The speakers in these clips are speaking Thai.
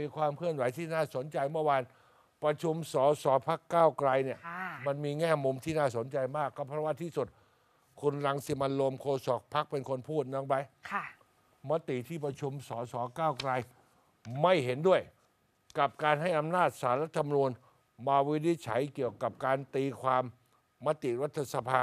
มีความเคลื่อนไหวที่น่าสนใจเมื่อวานประชุมสสพักก้าวไกลเนี่ยมันมีแง่มุมที่น่าสนใจมาก ก็เพราะว่าที่สุด คุณรังสิมันโมโคศกพักเป็นคนพูดน้องไบค่ะมติที่ประชุมสสก้าวไกล ไม่เห็นด้วย กับการให้อำนาจสารรัฐธรรมนูญมาวินิจฉัยเกี่ยวกับการตีความมติรัฐสภา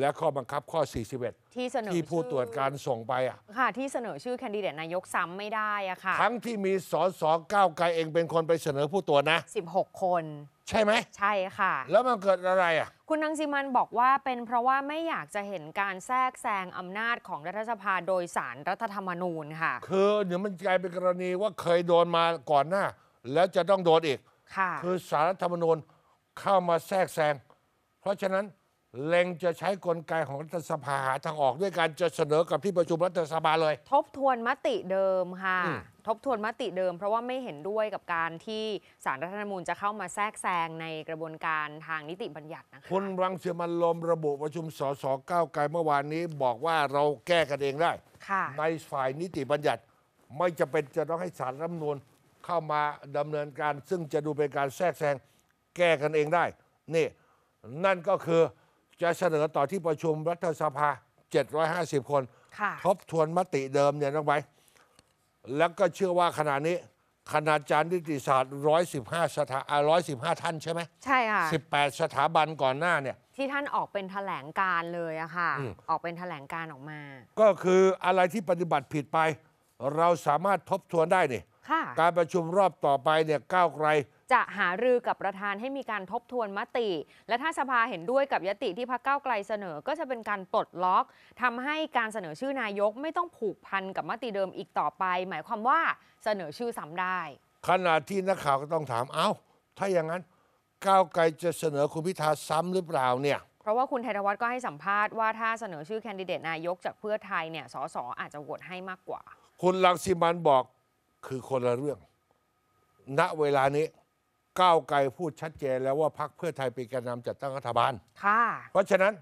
และข้อบังคับข้อ 41 ที่เสนอที่ผู้ตรวจการส่งไปอ่ะ ค่ะ ที่เสนอชื่อแคนดิเดตนายกซ้ำไม่ได้อะค่ะ ทั้งที่มีสสก้าวไกลเองเป็นคนไปเสนอผู้ตรวจนะ 16 คน ใช่ไหม ใช่ค่ะ แล้วมันเกิดอะไรอ่ะ คุณนังสิมันบอกว่าเป็นเพราะว่าไม่อยากจะเห็นการแทรกแซงอำนาจของรัฐสภาโดยสารรัฐธรรมนูญค่ะ คือเดี๋ยวมันกลายเป็นกรณีว่าเคยโดนมาก่อนหน้า แล้วจะต้องโดนอีก ค่ะ คือสารรัฐธรรมนูญเข้ามาแทรกแซง เพราะฉะนั้นเล็งจะใช้กลไกของรัฐสภาหาทางออกด้วยการจะเสนอกับที่ประชุมรัฐสภาเลย ทบทวนมติเดิมค่ะทบทวนมติเดิม เพราะว่าไม่เห็นด้วยกับการที่สารรัฐธรรมนูญจะเข้ามาแทรกแซงในกระบวนการทางนิติบัญญัตินะคะคุณรังเสียมันลมระบุประชุมสสก้าวไกลเมื่อวานนี้ บอกว่าเราแก้กันเองได้ค่ะ ในฝ่ายนิติบัญญัติ ไม่จะเป็นจะต้องให้สารรัฐธรรมนูญเข้ามาดำเนินการ ซึ่งจะดูเป็นการแทรกแซงแก้กันเองได้นี่นั่นก็คือจะเสนอต่อที่ประชุมรัฐสภา 750 คนทบทวนมติเดิมเนี่ยต้องไปแล้วก็เชื่อว่าขณะนี้คณาจารย์นิติศาสตร์ 115 สถา 115 ท่านใช่ไหม ใช่ค่ะ 18 สถาบันก่อนหน้าเนี่ยที่ท่านออกเป็นแถลงการเลยอะค่ะ ออกเป็นแถลงการออกมา ก็คืออะไรที่ปฏิบัติผิดไป เราสามารถทบทวนได้นี่การประชุมรอบต่อไปเนี่ยก้าวไกลจะหารือกับประธานให้มีการทบทวนมติ และถ้าสภาเห็นด้วยกับยติที่พรรคก้าวไกลเสนอก็จะเป็นการปลดล็อกทำให้การเสนอชื่อนายกไม่ต้องผูกพันกับมติเดิมอีกต่อไป หมายความว่าเสนอชื่อซ้าได้ ขณะที่นักข่าวก็ต้องถามเอา้า ถ้าอย่างนั้นก้าวไกลจะเสนอคุณพิธาซ้ำหรือเปล่าเนี่ยเพราะว่าคุณไทยวัฒน์ก็ให้สัมภาษณ์ว่าถ้าเสนอชื่อแคนดิเดตนายกจากเพื่อไทยเนี่ยสสอาจจะโหวตให้มากกว่า คุณลังสิมันบอกคือคนละเรื่อง ณเวลานี้ก้าวไกลพูดชัดเจนแล้วว่าพรรคเพื่อไทยเป็นแกนนำจัดตั้งรัฐบาล ค่ะ เพราะฉะนั้น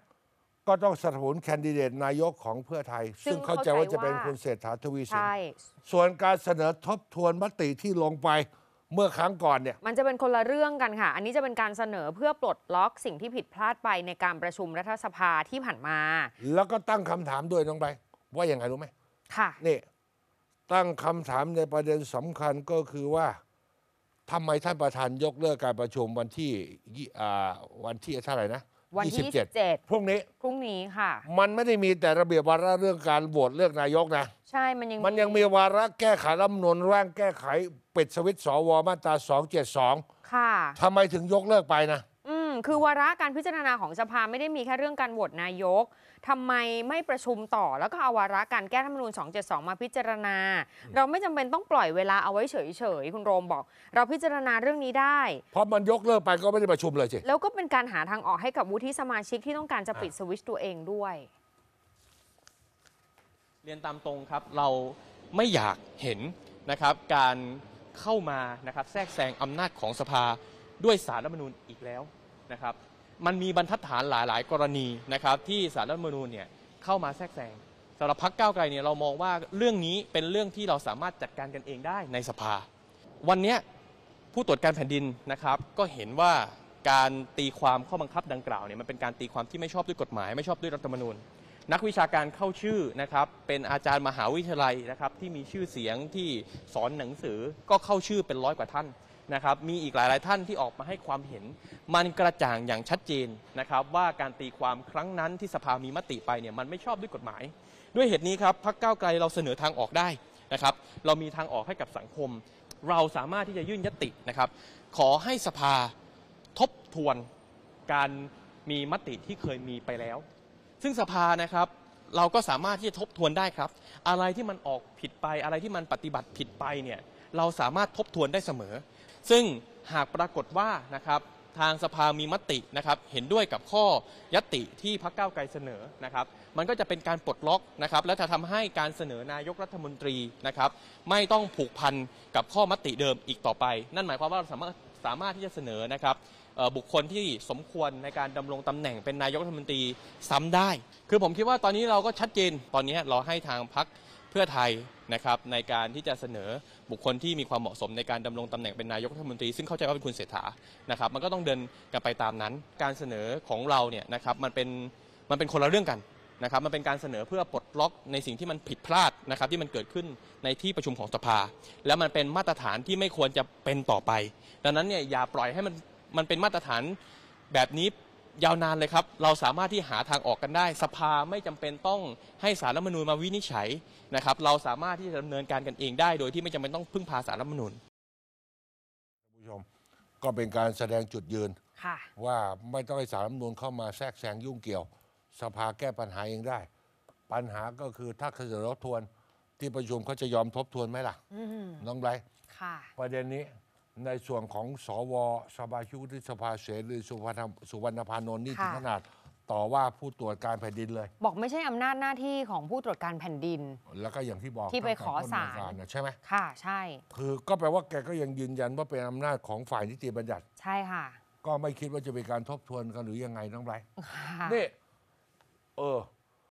ก็ต้องสนับสนุนแคนดิเดตนายกของเพื่อไทย ซึ่งเข้าใจว่าจะเป็นคุณเศรษฐาทวีสิน ส่วนการเสนอทบทวนมติที่ลงไป เมื่อครั้งก่อนเนี่ย มันจะเป็นคนละเรื่องกันค่ะ อันนี้จะเป็นการเสนอเพื่อปลดล็อกสิ่งที่ผิดพลาดไปในการประชุมรัฐสภาที่ผ่านมา แล้วก็ตั้งคำถามด้วยน้องใบว่าอย่างไรรู้ไหมค่ะ นี่ตั้งคำถามในประเด็นสำคัญก็คือว่าทำไมท่านประธานยกเลิกการประชุมวันที่วันที่เท่าไหร่นะวันที่27พรุ่งนี้พรุ่งนี้ค่ะ มันไม่ได้มีแต่ระเบียบวาระเรื่องการโหวตเลือกนายกนะ ใช่ มันยังมันยังมีวาระแก้ไขรัฐมนูญร่างแก้ไขปิดสวิตช์สวมาตรา272ค่ะทำไมถึงยกเลิกไปนะคือวาระการพิจารณาของสภาไม่ได้มีแค่เรื่องการโหวตนายก ทำไมไม่ประชุมต่อแล้วก็เอาวาระการแก้ธรรมนูญ272มาพิจารณา เราไม่จำเป็นต้องปล่อยเวลาเอาไว้เฉยๆคุณโรมบอก เราพิจารณาเรื่องนี้ได้เพราะมันยกเลิกไปก็ไม่ได้ประชุมเลยสิแล้วก็เป็นการหาทางออกให้กับวุฒิสมาชิกที่ต้องการจะปิดสวิตช์ตัวเองด้วย เรียนตามตรงครับเราไม่อยากเห็นนะครับการเข้ามานะครับแทรกแซงอำนาจของสภาด้วยสารรัฐมนูญอีกแล้วนะครับมันมีบรรทัดฐานหลายๆกรณีนะครับที่สารรัฐมนูญเนี่ยเข้ามาแทรกแซงสำหรับพักก้าวไกลเนี่ยเรามองว่าเรื่องนี้เป็นเรื่องที่เราสามารถจัดการกันเองได้ในสภา วันนี้ผู้ตรวจการแผ่นดินนะครับก็เห็นว่าการตีความข้อบังคับดังกล่าวเนี่ยมันเป็นการตีความที่ไม่ชอบด้วยกฎหมาย ไม่ชอบด้วยรัฐธรรมนูญนักวิชาการเข้าชื่อนะครับเป็นอาจารย์มหาวิทยาลัยนะครับที่มีชื่อเสียงที่สอนหนังสือก็เข้าชื่อเป็นร้อยกว่าท่านนะครับ มีอีกหลายหลายท่านที่ออกมาให้ความเห็น มันกระจ่างอย่างชัดเจนนะครับว่าการตีความครั้งนั้นที่สภามีมติไปเนี่ยมันไม่ชอบด้วยกฎหมาย ด้วยเหตุนี้ ครับพักเก้าไกลเราเสนอทางออกได้นะครับ เรามีทางออกให้กับสังคม เราสามารถที่จะยื่นยตินะครับ ขอให้สภาทบทวนการมีมติที่เคยมีไปแล้ว ซึ่งสภานะครับเราก็สามารถที่จะทบทวนได้ครับ อะไรที่มันออกผิดไป อะไรที่มันปฏิบัติผิดไปเนี่ยเราสามารถทบทวนได้เสมอซึ่งหากปรากฏว่านะครับทางสภามีมตินะครับเห็นด้วยกับข้อยติที่พักเก้าไกลเสนอนะครับมันก็จะเป็นการปลดล็อกนะครับและจะทำให้การเสนอนายกรัฐมนตรีนะครับไม่ต้องผูกพันกับข้อมติเดิมอีกต่อไป นั่นหมายความว่าเราสามารถสามารถที่จะเสนอนะครับบุคคลที่สมควรในการดำรงตำแหน่งเป็นนายกรัฐมนตรีซ้ำได้ คือผมคิดว่าตอนนี้เราก็ชัดเจนตอนนี้เราให้ทางพักพื่อไทยนะครับในการที่จะเสนอบุคคลที่มีความเหมาะสม ในการดำรงตำแหน่งเป็นนายกรัฐมนตรีซึ่งเข้าใจว่าเป็นคุณเศรษฐานะครับมันก็ต้องเดินกันไปตามนั้นการเสนอของเราเนี่ยนะครับมันเป็นมันเป็นคนละเรื่องกันนะครับมันเป็นการเสนอเพื่อปลดล็อกในสิ่งที่มันผิดพลาดนะครับที่มันเกิดขึ้นในที่ประชุมของสภา แล้วมันเป็นมาตรฐานที่ไม่ควรจะเป็นต่อไป ดังนั้นเนี่ยอย่าปล่อยให้มันมันเป็นมาตรฐานแบบนี้ยาวนานเลยครับ เราสามารถที่หาทางออกกันได้ สภาไม่จำเป็นต้องให้สารรัฐมนูญมาวินิจฉัยนะครับ เราสามารถที่จะดำเนินการกันเองได้ โดยที่ไม่จำเป็นต้องพึ่งพาสารรัฐมนูญผู้ชมก็เป็นการแสดงจุดยืนว่าไม่ต้องให้สารรัฐมนูญเข้ามาแทรกแซงยุ่งเกี่ยว สภาแก้ปัญหาเองได้ ปัญหาก็คือถ้าเสนอรบทวนที่ประชุมเขาจะยอมทบทวนไหมล่ะน้องไบรท์ประเด็นนี้ในส่วนของสวสมาชิกวุฒิสภาเสรีสุวรรณสุวรรณพานนท์นี่ถึงขนาด ต่อว่าผู้ตรวจการแผ่นดินเลย บอกไม่ใช่อำนาจหน้าที่ของผู้ตรวจการแผ่นดิน แล้วก็อย่างที่บอก ที่ไปขอศาลใช่ไหมค่ะใช่คือ ก็แปลว่าแกก็ยังยืนยันว่าเป็นอำนาจของฝ่ายนิติบัญญัติ ใช่ค่ะ ก็ไม่คิดว่าจะเป็นการทบทวนกันหรือยังไงน้องไบรท์นี่เออ